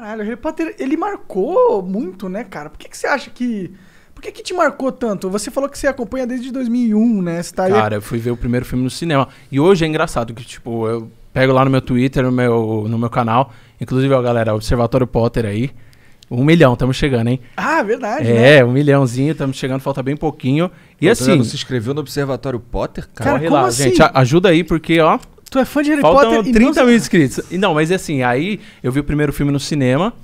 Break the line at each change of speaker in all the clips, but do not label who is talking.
Caralho, Harry Potter, ele marcou muito, né, cara? Por que, que você acha que. Por que, que te marcou tanto? Você falou que você acompanha desde 2001, né? Você tá aí... Cara,
eu fui ver o primeiro filme no cinema. E hoje é engraçado que, tipo, eu pego lá no meu Twitter, no meu, no meu canal. Inclusive, ó, galera, Observatório Potter aí. Um milhão, estamos chegando, hein? Ah, é verdade. É, né? um milhãozinho, estamos chegando, falta bem pouquinho. E Doutor, assim. Você se inscreveu no Observatório Potter, cara? cara lá, assim? gente. Ajuda aí, porque, ó.
Tu é fã de Harry Faltam Potter? 30 mil
inscritos. Não, mas é assim, aí eu vi o primeiro filme no cinema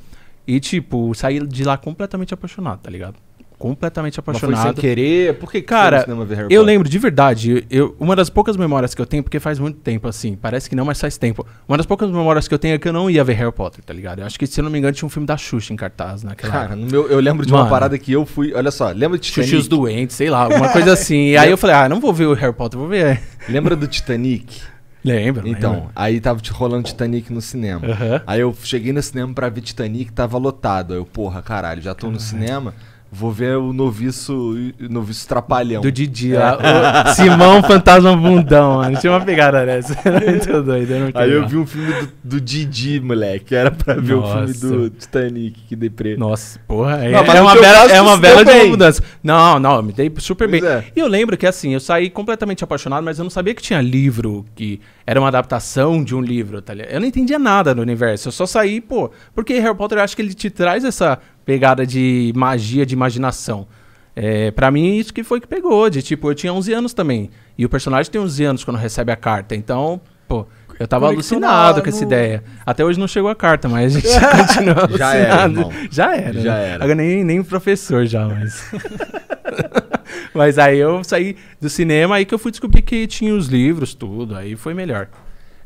e, tipo, saí de lá completamente apaixonado, tá ligado? Completamente apaixonado. Mas foi sem querer? Porque, cara, eu lembro de verdade. Eu, uma das poucas memórias que eu tenho, porque faz muito tempo, assim, parece que não, mas faz tempo. Uma das poucas memórias que eu tenho é que eu não ia ver Harry Potter, tá ligado? Eu acho que, se eu não me engano, tinha um filme da Xuxa em cartaz naquela. Cara, meu, eu lembro de Mano, uma parada
que eu fui. Olha só, lembra de Titanic? Xuxa doentes, sei lá, alguma coisa assim. e aí eu
falei, ah, não vou ver o Harry Potter, vou ver. Lembra do Titanic?
Lembro. Então, aí tava rolando Titanic no cinema. Uhum. Aí eu cheguei no cinema pra ver Titanic, tava lotado. Aí eu, porra, caralho, já tô caralho. no cinema Vou ver o noviço, o noviço trapalhão. Do Didi é. Simão Fantasma
Bundão, mano. Tinha uma pegada nessa Muito doido, eu não Aí eu vi
um filme do, do Didi, moleque. Era pra ver o um filme
do Titanic, que deprê. Nossa, porra. É, não, é, é uma bela, é uma bela de mudança. Não, não, me dei super pois bem. É. E eu lembro que assim, eu saí completamente apaixonado, mas eu não sabia que tinha livro que era uma adaptação de um livro, tá Eu não entendia nada no universo. Eu só saí, pô. Porque Harry Potter, eu acho que ele te traz essa pegada de magia, de imaginação. É, para mim, isso que foi que pegou. De tipo, eu tinha 11 anos também. E o personagem tem 11 anos quando recebe a carta. Então, pô, eu tava alucinado com essa ideia. Até hoje não chegou a carta, mas a gente continua já alucinado. Era, já era, Já né? era. nem, nem professor já, mas... mas aí eu saí do cinema, aí que eu fui descobrir que tinha os livros, tudo. Aí foi melhor.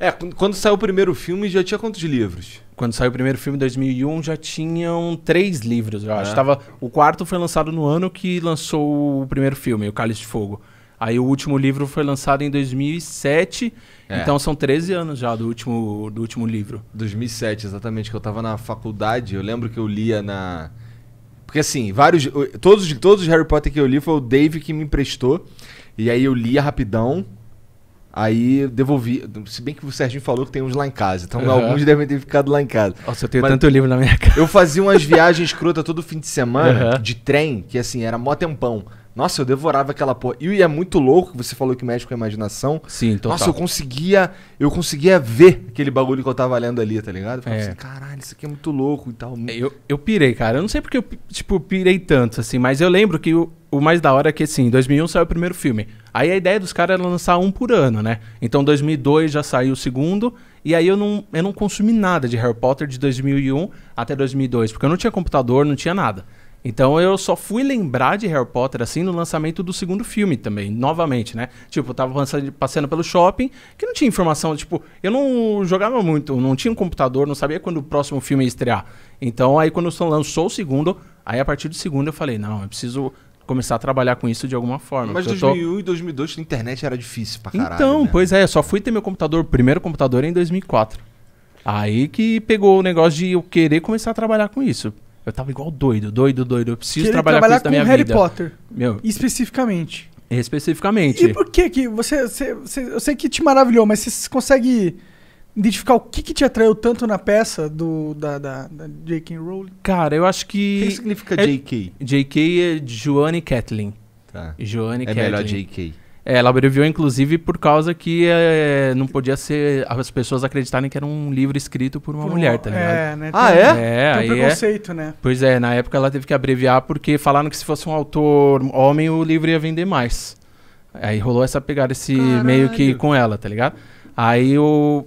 É, quando saiu o primeiro filme já tinha quantos livros? Quando saiu o primeiro filme, em 2001, já tinham três livros, eu acho. É. Tava, o quarto foi lançado no ano que lançou o primeiro filme, O Cálice de Fogo. Aí o último livro foi lançado em 2007, é. então são 13 anos já do último, do último livro. 2007, exatamente, que eu tava na
faculdade, eu lembro que eu lia na... Porque assim, vários. Todos, todos os Harry Potter que eu li foi o Dave que me emprestou. E aí eu lia rapidão. Aí devolvi. Se bem que o Serginho falou que tem uns lá em casa. Então uhum. alguns devem ter ficado lá em casa. Nossa, eu tenho Mas tanto livro na minha casa. Eu fazia umas viagens escrotas todo fim de semana uhum. de trem, que assim, era mó tempão. Nossa, eu devorava aquela porra. E é muito louco, você falou que mexe com a imaginação. Sim, total. Nossa, eu conseguia, eu conseguia ver aquele bagulho que eu tava lendo ali, tá ligado? Eu falava é. assim, caralho, isso aqui é muito
louco e tal. É, eu, eu pirei, cara. Eu não sei porque eu, tipo, pirei tanto, assim. Mas eu lembro que o, o mais da hora é que, assim, em 2001 saiu o primeiro filme. Aí a ideia dos caras era lançar um por ano, né? Então 2002 já saiu o segundo, e aí eu não, eu não consumi nada de Harry Potter de 2001 até 2002, porque eu não tinha computador, não tinha nada. Então eu só fui lembrar de Harry Potter assim no lançamento do segundo filme também, novamente, né? Tipo, eu tava passeando pelo shopping, que não tinha informação, tipo, eu não jogava muito, não tinha um computador, não sabia quando o próximo filme ia estrear. Então aí quando lançou o segundo, aí a partir do segundo eu falei, não, eu preciso começar a trabalhar com isso de alguma forma. Mas 2001
tô... e 2002 a internet era difícil pra caralho. Então, né?
pois é, só fui ter meu computador, primeiro computador em 2004. Aí que pegou o negócio de eu querer começar a trabalhar com isso. Eu tava igual doido, doido, doido. Eu preciso trabalhar, trabalhar com isso com da minha Harry vida. Potter. Meu. Especificamente. Especificamente. E por que que você, você, você, Eu sei que te maravilhou,
mas você consegue identificar o que, que te atraiu tanto na peça do, da, da, da J.K. Rowling?
Cara, eu acho que. O que significa é, J.K.? J.K. é Joanne Kathleen. Tá. Joanne é melhor J.K. É, ela abreviou inclusive por causa que é, não podia ser as pessoas acreditarem que era um livro escrito por uma por mulher, tá ligado? É, né? Ah, tem, ah, é? É, tem é, um é. preconceito, é... né? Pois é, na época ela teve que abreviar porque falaram que se fosse um autor homem o livro ia vender mais. Aí rolou essa pegada, esse Caralho. meio que com ela, tá ligado? Aí o eu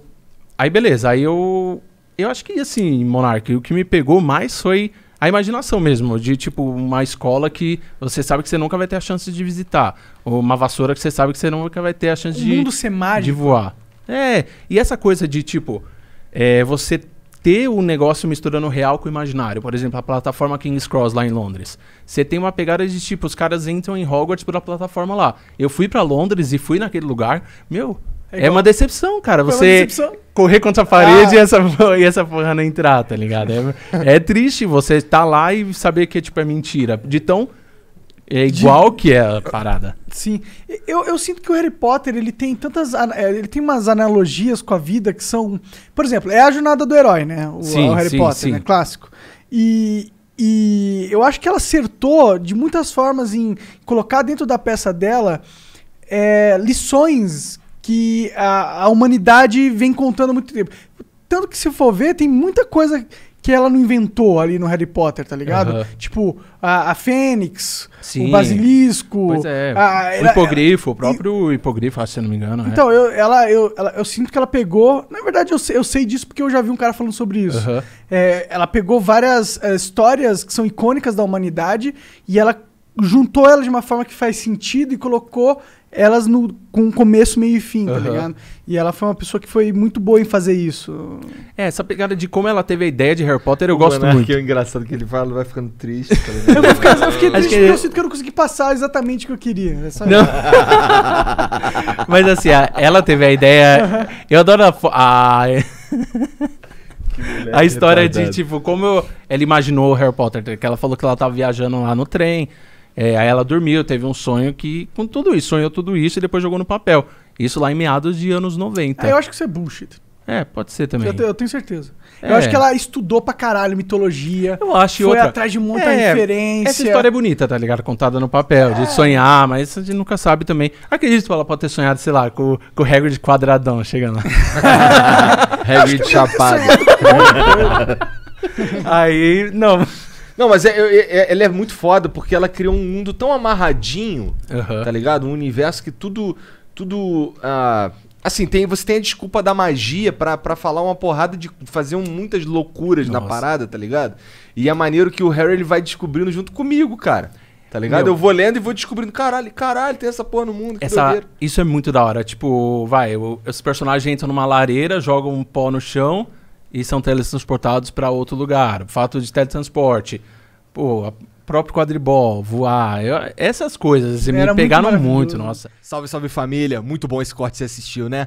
Aí beleza, aí eu. Eu acho que assim, Monark, o que me pegou mais foi a imaginação mesmo, de tipo uma escola que você sabe que você nunca vai ter a chance de visitar, ou uma vassoura que você sabe que você nunca vai ter a chance o de. mundo ser mágico. De voar. É, e essa coisa de tipo, é, você ter o um negócio misturando real com o imaginário. Por exemplo, a plataforma King's Cross lá em Londres. Você tem uma pegada de tipo, os caras entram em Hogwarts pela plataforma lá. Eu fui para Londres e fui naquele lugar. Meu, é, é uma decepção, cara. você decepção. correr contra a parede ah. e, essa, e essa porra não entrar, tá ligado? É, é triste você estar tá lá e saber que tipo, é mentira. De tão. É igual de... que é a parada.
Sim. Eu, eu sinto que o Harry Potter, ele tem tantas. É, ele tem umas analogias com a vida que são. Por exemplo, é a jornada do herói, né? O, sim, o Harry sim, Potter, sim. né? Clássico. E, e eu acho que ela acertou de muitas formas em colocar dentro da peça dela é, lições que a, a humanidade vem contando há muito tempo. Tanto que se for ver, tem muita coisa que ela não inventou ali no Harry Potter, tá ligado? Uhum. Tipo, a, a Fênix, Sim. o Basilisco. Pois é. A, ela, o
hipogrifo, ela, o próprio e... hipogrifo, se eu não me engano. Né? Então,
é. eu, ela, eu, ela, eu sinto que ela pegou. Na verdade, eu, eu sei disso porque eu já vi um cara falando sobre isso. Uhum. É, ela pegou várias é, histórias que são icônicas da humanidade e ela juntou elas de uma forma que faz sentido e colocou elas no, com começo, meio e fim, uhum. tá ligado? E ela foi uma pessoa que foi muito boa em fazer isso.
É, essa pegada de como ela teve a ideia de Harry Potter, eu o gosto muito. Que é engraçado que ele fala, vai ficando triste. eu, vou ficar, eu fiquei triste porque eu sinto
que eu não consegui passar exatamente o que eu queria. Né, não.
Mas assim, a, ela teve a ideia... Eu adoro a... a... a história retardado. de, tipo, como eu, ela imaginou o Harry Potter, tá que ela falou que ela tava viajando lá no trem, é, aí ela dormiu, teve um sonho que, com tudo isso, sonhou tudo isso e depois jogou no papel. Isso lá em meados de anos 90. É, ah, eu acho que isso é bullshit. É, pode ser também. Eu,
eu tenho certeza. É. Eu acho que ela estudou pra caralho mitologia. Eu acho. Foi outra... atrás de muita é, referência. Essa história
é bonita, tá ligado? Contada no papel, é. de sonhar, mas a gente nunca sabe também. Acredito que ela pode ter sonhado, sei lá, com, com o Hagrid quadradão chegando lá. Hagrid chapado.
Aí, não... Não, mas é, é, é, ela é muito foda porque ela criou um mundo tão amarradinho, uhum. tá ligado? Um universo que tudo. Tudo. Ah, assim, tem, você tem a desculpa da magia para falar uma porrada de. fazer um, muitas loucuras Nossa. na parada, tá ligado? E é maneiro que o Harry ele vai descobrindo junto comigo, cara. Tá ligado? Meu. Eu vou lendo e vou descobrindo, caralho, caralho, tem essa porra no mundo, essa,
Isso é muito da hora. Tipo, vai, os personagens entram numa lareira, jogam um pó no chão e são teletransportados para outro lugar. O fato de teletransporte, pô, próprio quadribol, voar, eu, essas coisas, assim, me pegaram muito, muito,
nossa. Salve, salve família, muito bom esse corte que você assistiu, né?